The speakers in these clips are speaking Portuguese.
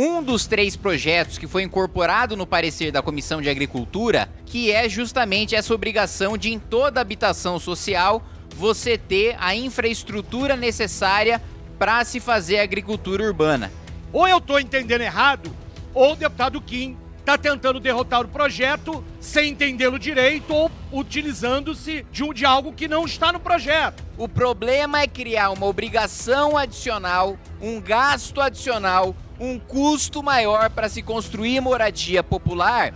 um dos três projetos que foi incorporado no parecer da Comissão de Agricultura, que é justamente essa obrigação de em toda habitação social você ter a infraestrutura necessária para se fazer agricultura urbana. Ou eu estou entendendo errado, ou o deputado Kim está tentando derrotar o projeto sem entendê-lo direito ou utilizando-se de, um, de algo que não está no projeto. O problema é criar uma obrigação adicional, um gasto adicional um custo maior para se construir moradia popular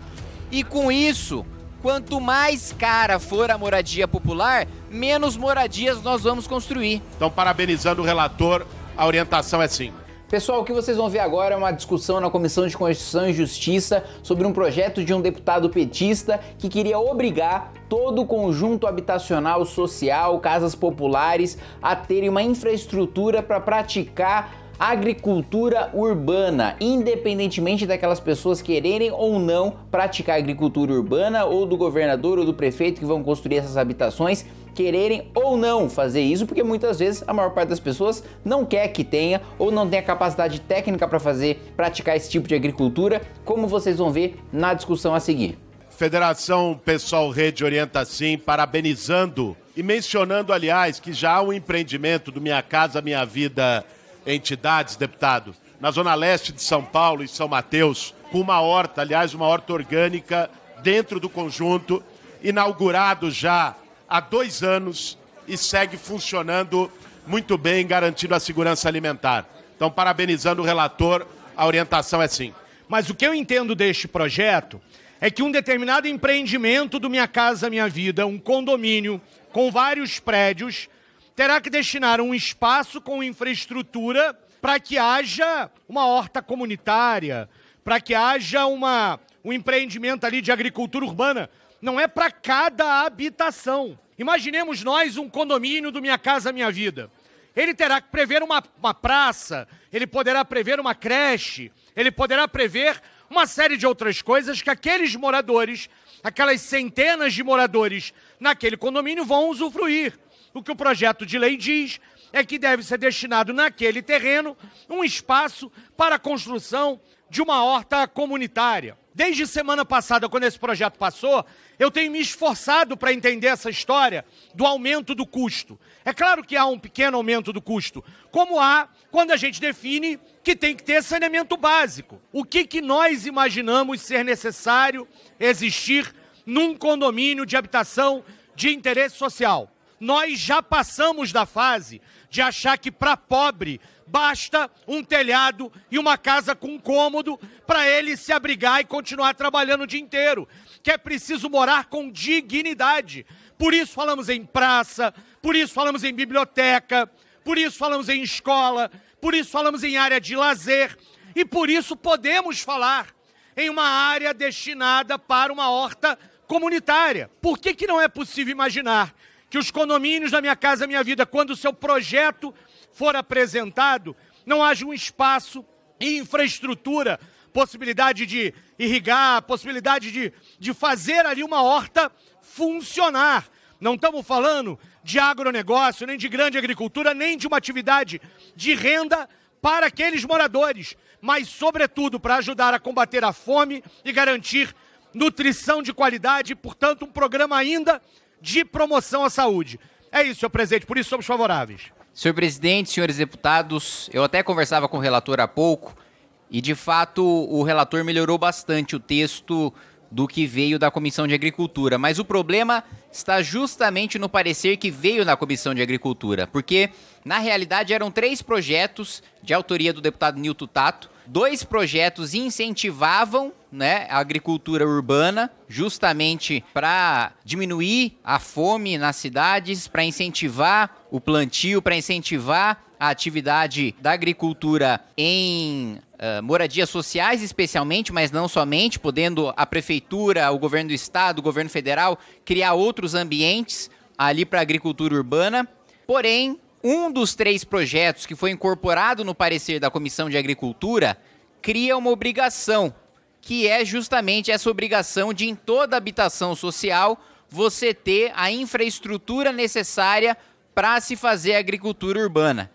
e com isso, quanto mais cara for a moradia popular, menos moradias nós vamos construir. Então, parabenizando o relator, a orientação é sim. Pessoal, o que vocês vão ver agora é uma discussão na Comissão de Constituição e Justiça sobre um projeto de um deputado petista que queria obrigar todo o conjunto habitacional social, casas populares, a terem uma infraestrutura para praticar agricultura urbana, independentemente daquelas pessoas quererem ou não praticar agricultura urbana ou do governador ou do prefeito que vão construir essas habitações quererem ou não fazer isso, porque muitas vezes a maior parte das pessoas não quer que tenha ou não tem a capacidade técnica para fazer praticar esse tipo de agricultura, como vocês vão ver na discussão a seguir. Federação Pessoal Rede Orienta Sim, parabenizando e mencionando, aliás, que já há um empreendimento do Minha Casa Minha Vida entidades, deputado, na zona leste de São Paulo e São Mateus, com uma horta, aliás, uma horta orgânica dentro do conjunto, inaugurado já há dois anos e segue funcionando muito bem, garantindo a segurança alimentar. Então, parabenizando o relator, a orientação é sim. Mas o que eu entendo deste projeto é que um determinado empreendimento do Minha Casa Minha Vida, um condomínio com vários prédios, terá que destinar um espaço com infraestrutura para que haja uma horta comunitária, para que haja uma, um empreendimento ali de agricultura urbana. Não é para cada habitação. Imaginemos nós um condomínio do Minha Casa Minha Vida. Ele terá que prever uma, uma praça, ele poderá prever uma creche, ele poderá prever uma série de outras coisas que aqueles moradores, aquelas centenas de moradores naquele condomínio vão usufruir. O que o projeto de lei diz é que deve ser destinado naquele terreno um espaço para a construção de uma horta comunitária. Desde semana passada, quando esse projeto passou, eu tenho me esforçado para entender essa história do aumento do custo. É claro que há um pequeno aumento do custo, como há quando a gente define que tem que ter saneamento básico. O que, que nós imaginamos ser necessário existir num condomínio de habitação de interesse social? Nós já passamos da fase de achar que para pobre basta um telhado e uma casa com um cômodo para ele se abrigar e continuar trabalhando o dia inteiro. Que é preciso morar com dignidade. Por isso falamos em praça, por isso falamos em biblioteca, por isso falamos em escola, por isso falamos em área de lazer e por isso podemos falar em uma área destinada para uma horta comunitária. Por que, que não é possível imaginar que os condomínios da Minha Casa Minha Vida, quando o seu projeto for apresentado, não haja um espaço e infraestrutura, possibilidade de irrigar, possibilidade de, de fazer ali uma horta funcionar. Não estamos falando de agronegócio, nem de grande agricultura, nem de uma atividade de renda para aqueles moradores, mas, sobretudo, para ajudar a combater a fome e garantir nutrição de qualidade, portanto, um programa ainda de promoção à saúde. É isso, senhor presidente, por isso somos favoráveis. Senhor presidente, senhores deputados, eu até conversava com o relator há pouco e, de fato, o relator melhorou bastante o texto do que veio da Comissão de Agricultura. Mas o problema está justamente no parecer que veio na Comissão de Agricultura, porque, na realidade, eram três projetos de autoria do deputado Nilton Tato Dois projetos incentivavam né, a agricultura urbana, justamente para diminuir a fome nas cidades, para incentivar o plantio, para incentivar a atividade da agricultura em Uh, moradias sociais, especialmente, mas não somente, podendo a prefeitura, o governo do estado, o governo federal criar outros ambientes ali para a agricultura urbana. Porém, um dos três projetos que foi incorporado no parecer da Comissão de Agricultura cria uma obrigação, que é justamente essa obrigação de, em toda habitação social, você ter a infraestrutura necessária para se fazer agricultura urbana.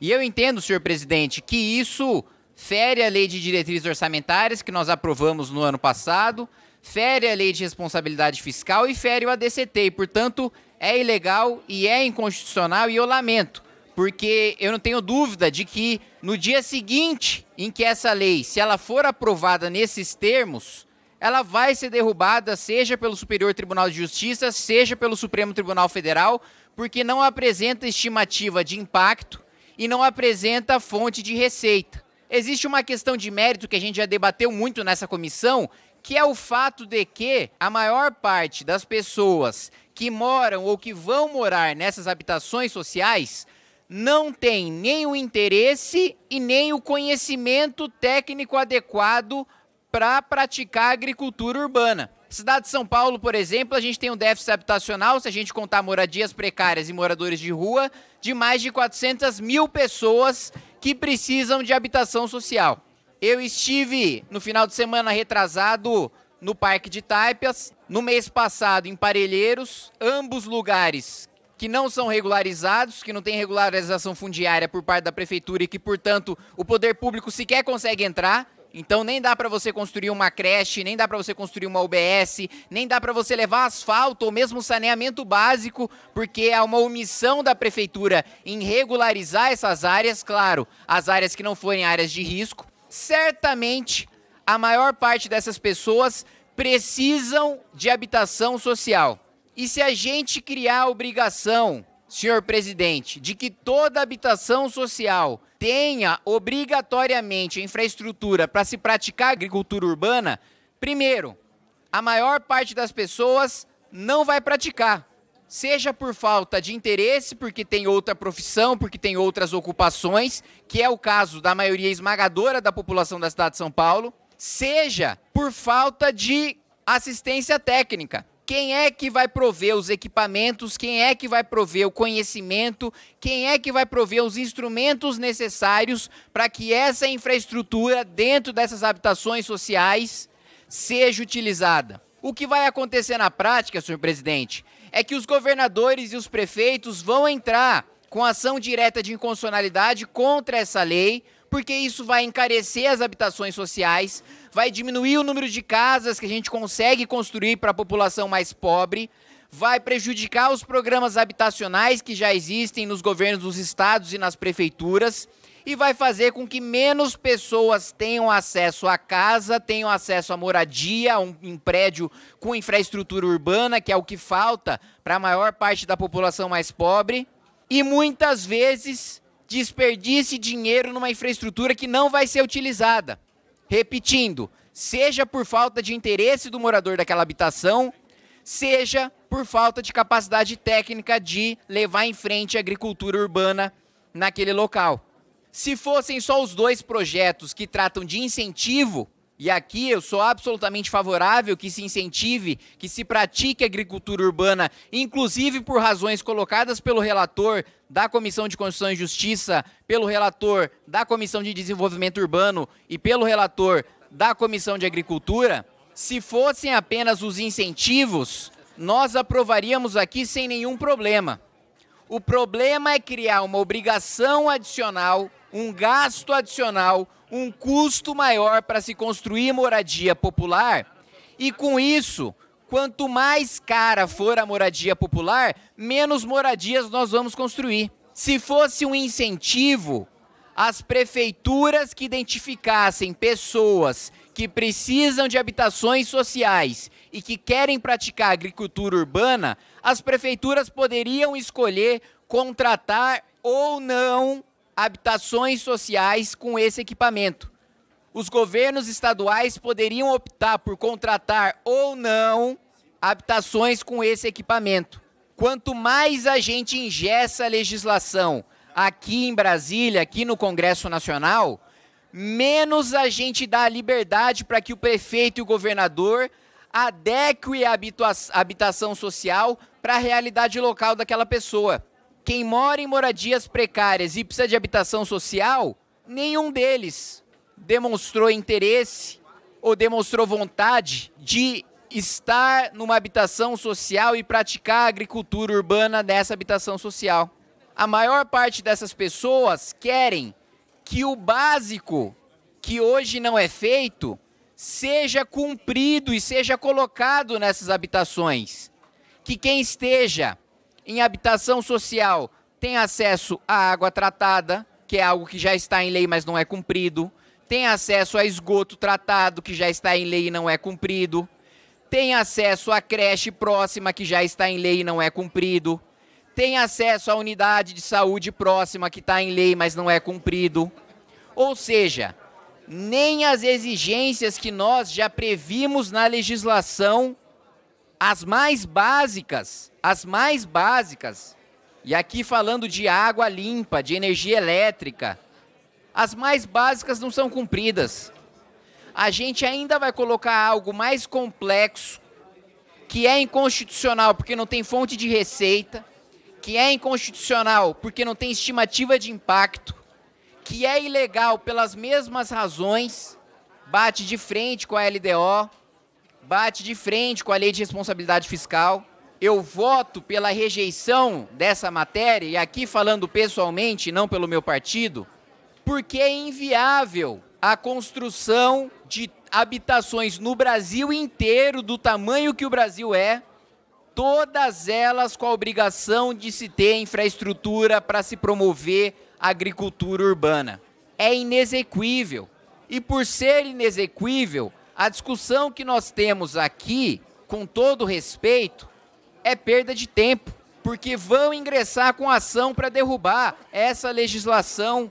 E eu entendo, senhor presidente, que isso fere a lei de diretrizes orçamentárias que nós aprovamos no ano passado, fere a lei de responsabilidade fiscal e fere o ADCT. E, portanto, é ilegal e é inconstitucional e eu lamento, porque eu não tenho dúvida de que no dia seguinte em que essa lei, se ela for aprovada nesses termos, ela vai ser derrubada, seja pelo Superior Tribunal de Justiça, seja pelo Supremo Tribunal Federal, porque não apresenta estimativa de impacto e não apresenta fonte de receita. Existe uma questão de mérito que a gente já debateu muito nessa comissão, que é o fato de que a maior parte das pessoas que moram ou que vão morar nessas habitações sociais não tem nem o interesse e nem o conhecimento técnico adequado para praticar agricultura urbana. Cidade de São Paulo, por exemplo, a gente tem um déficit habitacional, se a gente contar moradias precárias e moradores de rua, de mais de 400 mil pessoas que precisam de habitação social. Eu estive no final de semana retrasado no Parque de Taipas, no mês passado em Parelheiros, ambos lugares que não são regularizados, que não tem regularização fundiária por parte da prefeitura e que, portanto, o poder público sequer consegue entrar. Então nem dá para você construir uma creche, nem dá para você construir uma UBS, nem dá para você levar asfalto ou mesmo saneamento básico, porque há uma omissão da prefeitura em regularizar essas áreas, claro, as áreas que não forem áreas de risco, certamente a maior parte dessas pessoas precisam de habitação social. E se a gente criar a obrigação, senhor presidente, de que toda habitação social tenha obrigatoriamente infraestrutura para se praticar agricultura urbana, primeiro, a maior parte das pessoas não vai praticar seja por falta de interesse, porque tem outra profissão, porque tem outras ocupações, que é o caso da maioria esmagadora da população da cidade de São Paulo, seja por falta de assistência técnica. Quem é que vai prover os equipamentos? Quem é que vai prover o conhecimento? Quem é que vai prover os instrumentos necessários para que essa infraestrutura dentro dessas habitações sociais seja utilizada? O que vai acontecer na prática, senhor presidente, é que os governadores e os prefeitos vão entrar com ação direta de inconstitucionalidade contra essa lei, porque isso vai encarecer as habitações sociais, vai diminuir o número de casas que a gente consegue construir para a população mais pobre, vai prejudicar os programas habitacionais que já existem nos governos dos estados e nas prefeituras e vai fazer com que menos pessoas tenham acesso à casa, tenham acesso à moradia, a um, um prédio com infraestrutura urbana, que é o que falta para a maior parte da população mais pobre, e muitas vezes desperdice dinheiro numa infraestrutura que não vai ser utilizada. Repetindo, seja por falta de interesse do morador daquela habitação, seja por falta de capacidade técnica de levar em frente a agricultura urbana naquele local. Se fossem só os dois projetos que tratam de incentivo, e aqui eu sou absolutamente favorável que se incentive, que se pratique agricultura urbana, inclusive por razões colocadas pelo relator da Comissão de Constituição e Justiça, pelo relator da Comissão de Desenvolvimento Urbano e pelo relator da Comissão de Agricultura. Se fossem apenas os incentivos, nós aprovaríamos aqui sem nenhum problema. O problema é criar uma obrigação adicional um gasto adicional, um custo maior para se construir moradia popular. E com isso, quanto mais cara for a moradia popular, menos moradias nós vamos construir. Se fosse um incentivo, as prefeituras que identificassem pessoas que precisam de habitações sociais e que querem praticar agricultura urbana, as prefeituras poderiam escolher contratar ou não habitações sociais com esse equipamento. Os governos estaduais poderiam optar por contratar ou não habitações com esse equipamento. Quanto mais a gente ingessa a legislação aqui em Brasília, aqui no Congresso Nacional, menos a gente dá liberdade para que o prefeito e o governador adequem a habitação social para a realidade local daquela pessoa. Quem mora em moradias precárias e precisa de habitação social, nenhum deles demonstrou interesse ou demonstrou vontade de estar numa habitação social e praticar agricultura urbana nessa habitação social. A maior parte dessas pessoas querem que o básico, que hoje não é feito, seja cumprido e seja colocado nessas habitações. Que quem esteja em habitação social tem acesso à água tratada, que é algo que já está em lei, mas não é cumprido. Tem acesso a esgoto tratado, que já está em lei e não é cumprido. Tem acesso à creche próxima, que já está em lei e não é cumprido. Tem acesso à unidade de saúde próxima, que está em lei, mas não é cumprido. Ou seja, nem as exigências que nós já previmos na legislação as mais básicas, as mais básicas, e aqui falando de água limpa, de energia elétrica, as mais básicas não são cumpridas. A gente ainda vai colocar algo mais complexo, que é inconstitucional porque não tem fonte de receita, que é inconstitucional porque não tem estimativa de impacto, que é ilegal pelas mesmas razões, bate de frente com a LDO, bate de frente com a lei de responsabilidade fiscal. Eu voto pela rejeição dessa matéria, e aqui falando pessoalmente, não pelo meu partido, porque é inviável a construção de habitações no Brasil inteiro, do tamanho que o Brasil é, todas elas com a obrigação de se ter infraestrutura para se promover a agricultura urbana. É inexequível. E por ser inexequível, a discussão que nós temos aqui, com todo respeito, é perda de tempo, porque vão ingressar com ação para derrubar essa legislação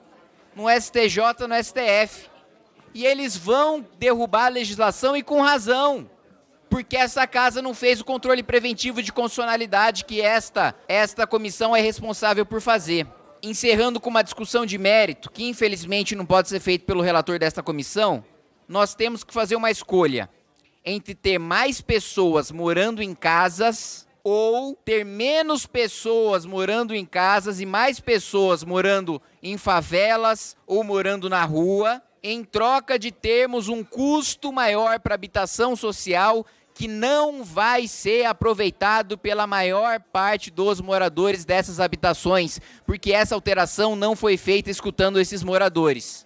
no STJ, no STF. E eles vão derrubar a legislação e com razão, porque essa casa não fez o controle preventivo de constitucionalidade que esta, esta comissão é responsável por fazer. Encerrando com uma discussão de mérito, que infelizmente não pode ser feito pelo relator desta comissão, nós temos que fazer uma escolha entre ter mais pessoas morando em casas ou ter menos pessoas morando em casas e mais pessoas morando em favelas ou morando na rua, em troca de termos um custo maior para habitação social que não vai ser aproveitado pela maior parte dos moradores dessas habitações, porque essa alteração não foi feita escutando esses moradores.